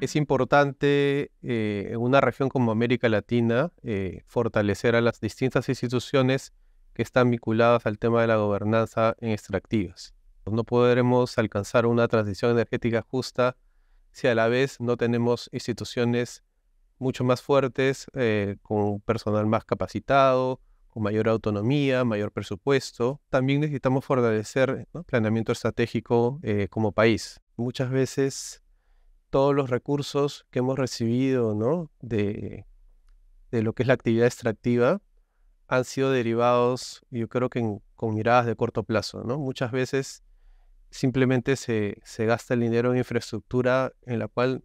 es importante eh, en una región como América Latina eh, fortalecer a las distintas instituciones que están vinculadas al tema de la gobernanza en extractivas. Pues, no podremos alcanzar una transición energética justa si a la vez no tenemos instituciones mucho más fuertes, eh, con personal más capacitado, con mayor autonomía, mayor presupuesto. También necesitamos fortalecer planeamiento estratégico como país. Muchas veces todos los recursos que hemos recibido ¿no? de, lo que es la actividad extractiva han sido derivados, yo creo que con miradas de corto plazo. ¿no? Muchas veces simplemente se, se gasta el dinero en infraestructura en la cual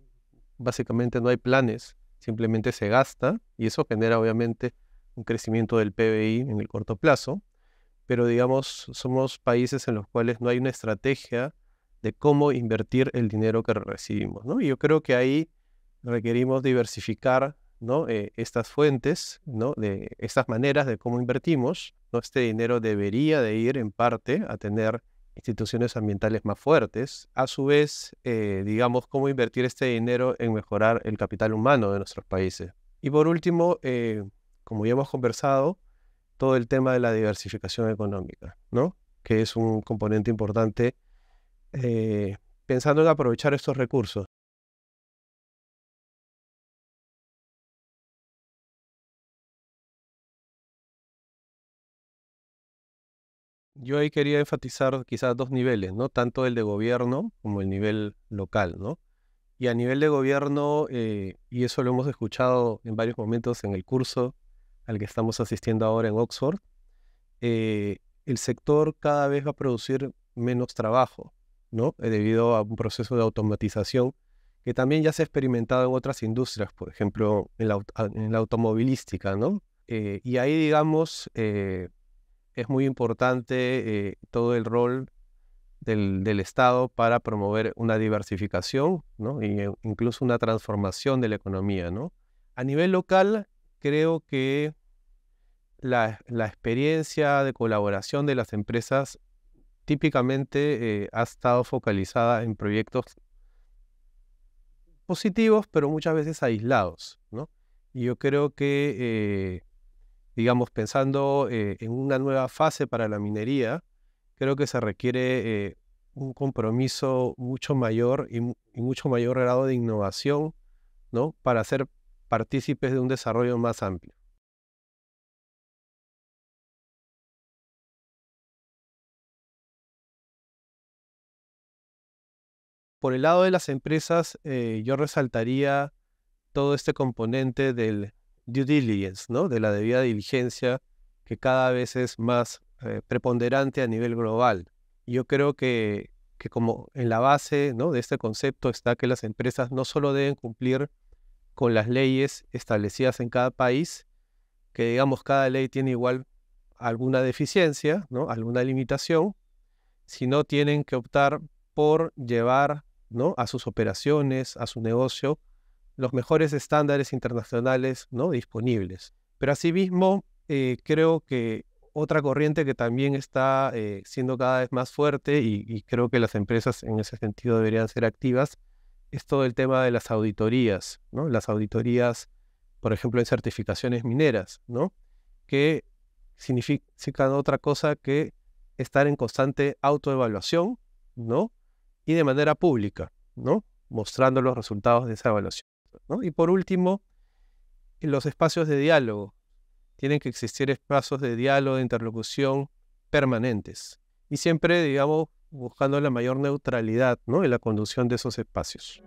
básicamente no hay planes, simplemente se gasta y eso genera obviamente un crecimiento del PBI en el corto plazo, pero digamos, somos países en los cuales no hay una estrategia de cómo invertir el dinero que recibimos. ¿no? Y yo creo que ahí requerimos diversificar ¿no? Eh, estas fuentes, ¿no? de estas maneras de cómo invertimos. ¿no? Este dinero debería de ir en parte a tener instituciones ambientales más fuertes. A su vez, eh, digamos, cómo invertir este dinero en mejorar el capital humano de nuestros países. Y por último, eh, como ya hemos conversado, todo el tema de la diversificación económica, ¿no? que es un componente importante eh, pensando en aprovechar estos recursos. Yo ahí quería enfatizar quizás dos niveles, ¿no? Tanto el de gobierno como el nivel local, ¿no? Y a nivel de gobierno, eh, y eso lo hemos escuchado en varios momentos en el curso al que estamos asistiendo ahora en Oxford, eh, el sector cada vez va a producir menos trabajo. Eh, debido a un proceso de automatización que también ya se ha experimentado en otras industrias, por ejemplo, en la, automovilística, ¿no? Eh, y ahí, digamos, eh, es muy importante todo el rol del, Estado para promover una diversificación, E incluso una transformación de la economía, A nivel local, creo que la, la experiencia de colaboración de las empresas típicamente eh, ha estado focalizada en proyectos positivos, pero muchas veces aislados, ¿no? Y yo creo que, eh, digamos, pensando eh, en una nueva fase para la minería, creo que se requiere un compromiso mucho mayor y, y, mucho mayor grado de innovación, ¿no? Para ser partícipes de un desarrollo más amplio. Por el lado de las empresas, eh, yo resaltaría todo este componente del due diligence, ¿no? de la debida diligencia, que cada vez es más eh, preponderante a nivel global. Yo creo que, como en la base de este concepto está que las empresas no solo deben cumplir con las leyes establecidas en cada país, que digamos cada ley tiene igual alguna deficiencia, alguna limitación, sino tienen que optar por llevar a sus operaciones, a su negocio, los mejores estándares internacionales ¿no? disponibles. Pero asimismo, eh, creo que otra corriente que también está eh, siendo cada vez más fuerte y, creo que las empresas en ese sentido deberían ser activas es todo el tema de las auditorías, ¿no? Las auditorías, por ejemplo, en certificaciones mineras, ¿no? Que significan otra cosa que estar en constante autoevaluación, ¿no? y de manera pública, ¿no? mostrando los resultados de esa evaluación. Y por último, los espacios de diálogo. Tienen que existir espacios de diálogo, de interlocución permanentes. Y siempre, digamos, buscando la mayor neutralidad ¿no? en la conducción de esos espacios.